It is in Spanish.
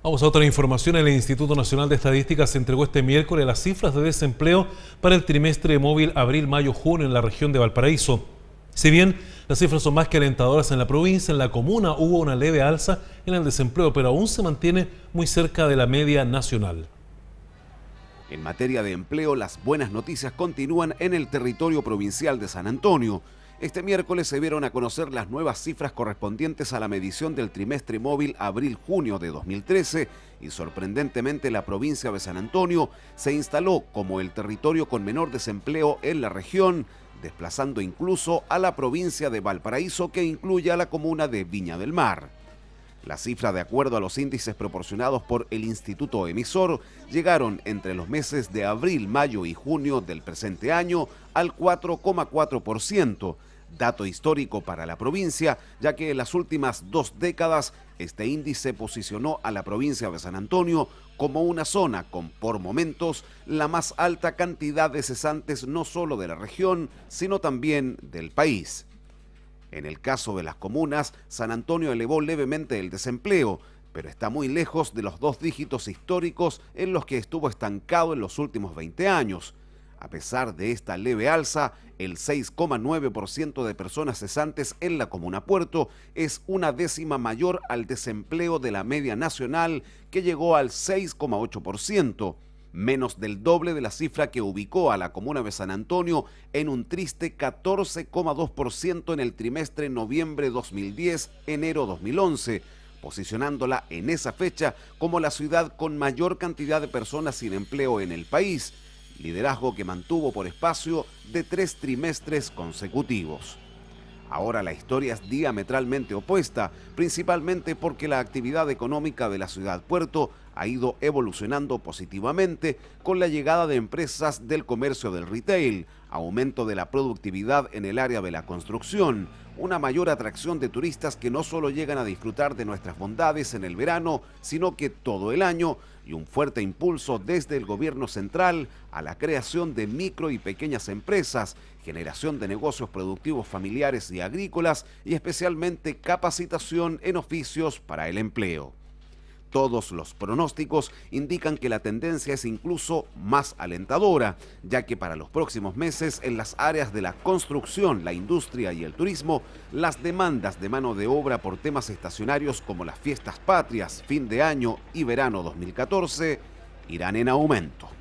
Vamos a otra información. El Instituto Nacional de Estadísticas se entregó este miércoles las cifras de desempleo para el trimestre móvil abril-mayo-junio en la región de Valparaíso. Si bien las cifras son más que alentadoras en la provincia, en la comuna hubo una leve alza en el desempleo, pero aún se mantiene muy cerca de la media nacional. En materia de empleo, las buenas noticias continúan en el territorio provincial de San Antonio. Este miércoles se vieron a conocer las nuevas cifras correspondientes a la medición del trimestre móvil abril-junio de 2013 y sorprendentemente la provincia de San Antonio se instaló como el territorio con menor desempleo en la región, desplazando incluso a la provincia de Valparaíso que incluye a la comuna de Viña del Mar. La cifra, de acuerdo a los índices proporcionados por el Instituto Emisor, llegaron entre los meses de abril, mayo y junio del presente año al 4,4%, dato histórico para la provincia, ya que en las últimas dos décadas este índice posicionó a la provincia de San Antonio como una zona con por momentos la más alta cantidad de cesantes no solo de la región, sino también del país. En el caso de las comunas, San Antonio elevó levemente el desempleo, pero está muy lejos de los dos dígitos históricos en los que estuvo estancado en los últimos 20 años. A pesar de esta leve alza, el 6,9% de personas cesantes en la Comuna Puerto es una décima mayor al desempleo de la media nacional que llegó al 6,8% menos del doble de la cifra que ubicó a la comuna de San Antonio en un triste 14,2% en el trimestre noviembre 2010-enero 2011, posicionándola en esa fecha como la ciudad con mayor cantidad de personas sin empleo en el país, liderazgo que mantuvo por espacio de tres trimestres consecutivos. Ahora la historia es diametralmente opuesta, principalmente porque la actividad económica de la ciudad puerto ha ido evolucionando positivamente con la llegada de empresas del comercio del retail, aumento de la productividad en el área de la construcción, una mayor atracción de turistas que no solo llegan a disfrutar de nuestras bondades en el verano, sino que todo el año, y un fuerte impulso desde el gobierno central a la creación de micro y pequeñas empresas generación de negocios productivos familiares y agrícolas y especialmente capacitación en oficios para el empleo. Todos los pronósticos indican que la tendencia es incluso más alentadora, ya que para los próximos meses en las áreas de la construcción, la industria y el turismo, las demandas de mano de obra por temas estacionarios como las fiestas patrias, fin de año y verano 2014 irán en aumento.